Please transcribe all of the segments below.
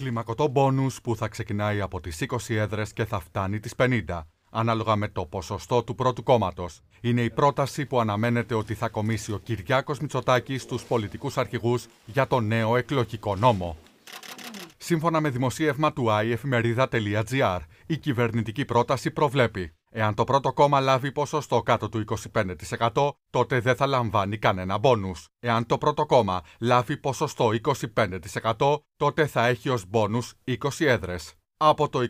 κλιμακωτό μπόνους που θα ξεκινάει από τις 20 έδρες και θα φτάνει τις 50, ανάλογα με το ποσοστό του πρώτου κόμματος. Είναι η πρόταση που αναμένεται ότι θα κομίσει ο Κυριάκος Μητσοτάκης στους πολιτικούς αρχηγούς για το νέο εκλογικό νόμο. Σύμφωνα με δημοσίευμα του iEfημερίδα.gr, η κυβερνητική πρόταση προβλέπει Εάν το πρώτο κόμμα λάβει ποσοστό κάτω του 25%, τότε δεν θα λαμβάνει κανένα μπόνους. Εάν το πρώτο κόμμα λάβει ποσοστό 25%, τότε θα έχει ως μπόνους 20 έδρες. Από το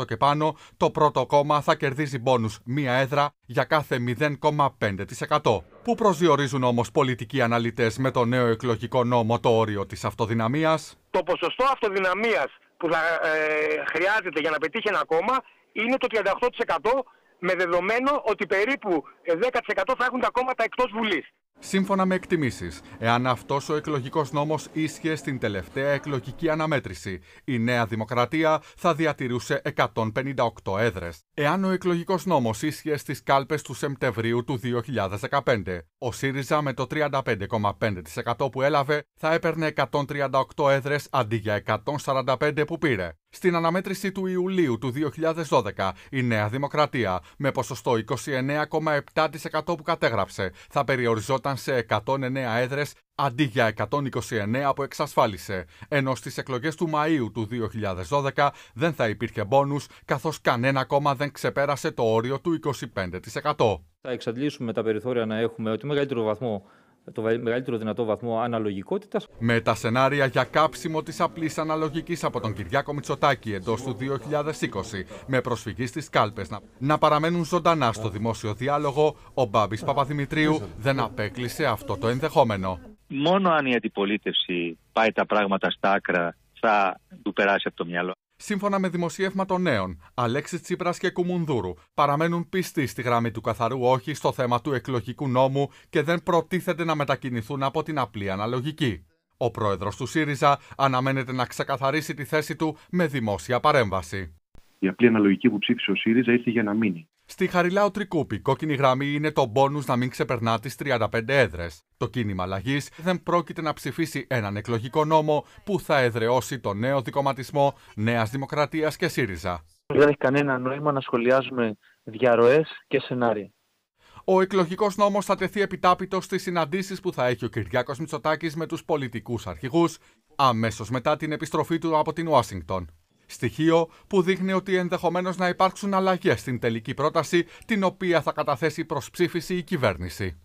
25% και πάνω, το πρώτο κόμμα θα κερδίζει μπόνους μία έδρα για κάθε 0,5%, που προσδιορίζουν όμως πολιτικοί αναλυτές με το νέο εκλογικό νόμο το όριο της αυτοδυναμίας. Το ποσοστό αυτοδυναμίας που θα ε, χρειάζεται για να πετύχει ένα κόμμα είναι το 38% με δεδομένο ότι περίπου 10% θα έχουν τα κόμματα εκτός Βουλής. Σύμφωνα με εκτιμήσεις, εάν αυτός ο εκλογικός νόμος ίσχυε στην τελευταία εκλογική αναμέτρηση, η Νέα Δημοκρατία θα διατηρούσε 158 έδρες. Εάν ο εκλογικός νόμος ίσχυε στις κάλπες του Σεπτεμβρίου του 2015, ο ΣΥΡΙΖΑ με το 35,5% που έλαβε θα έπαιρνε 138 έδρες αντί για 145 που πήρε. Στην αναμέτρηση του Ιουλίου του 2012, η Νέα Δημοκρατία, με ποσοστό 29,7% που κατέγραψε, θα περιοριζόταν σε 109 έδρες αντί για 129 που εξασφάλισε, ενώ στις εκλογές του Μαΐου του 2012 δεν θα υπήρχε μπόνους, καθώς κανένα κόμμα δεν ξεπέρασε το όριο του 25%. Θα εξαντλήσουμε τα περιθώρια να έχουμε ότι μεγαλύτερο βαθμό το μεγαλύτερο δυνατό βαθμό αναλογικότητας. Με τα σενάρια για κάψιμο της απλής αναλογικής από τον Κυριάκο Μητσοτάκη εντός του 2020, με προσφυγή στις κάλπες να, να παραμένουν ζωντανά στο δημόσιο διάλογο, ο Μπάμπης Παπαδημητρίου δεν απέκλεισε αυτό το ενδεχόμενο. Μόνο αν η αντιπολίτευση πάει τα πράγματα στα άκρα, θα του περάσει από το μυαλό. Σύμφωνα με δημοσίευμα των νέων, Αλέξης Τσίπρας και Κουμουνδούρου παραμένουν πιστοί στη γραμμή του καθαρού όχι στο θέμα του εκλογικού νόμου και δεν προτίθεται να μετακινηθούν από την απλή αναλογική. Ο πρόεδρος του ΣΥΡΙΖΑ αναμένεται να ξεκαθαρίσει τη θέση του με δημόσια παρέμβαση. Η απλή αναλογική που ψήφισε ο ΣΥΡΙΖΑ ήρθε για να μείνει. Στη Χαριλάου Τρικούπη, κόκκινη γραμμή είναι το μπόνους να μην ξεπερνά τις 35 έδρες. Το κίνημα αλλαγής δεν πρόκειται να ψηφίσει έναν εκλογικό νόμο που θα εδρεώσει το νέο δικοματισμό Νέας Δημοκρατίας και ΣΥΡΙΖΑ. Δεν έχει κανένα νόημα να σχολιάζουμε διαρροές και σενάρια. Ο εκλογικός νόμος θα τεθεί επιτάπητος στις συναντήσεις που θα έχει ο Κυριάκος Μητσοτάκης με τους πολιτικούς αρχηγούς αμέσως μετά την επιστροφή του από την Ουάσιγκτον. Στοιχείο που δείχνει ότι ενδεχομένως να υπάρξουν αλλαγές στην τελική πρόταση, την οποία θα καταθέσει προς ψήφιση η κυβέρνηση.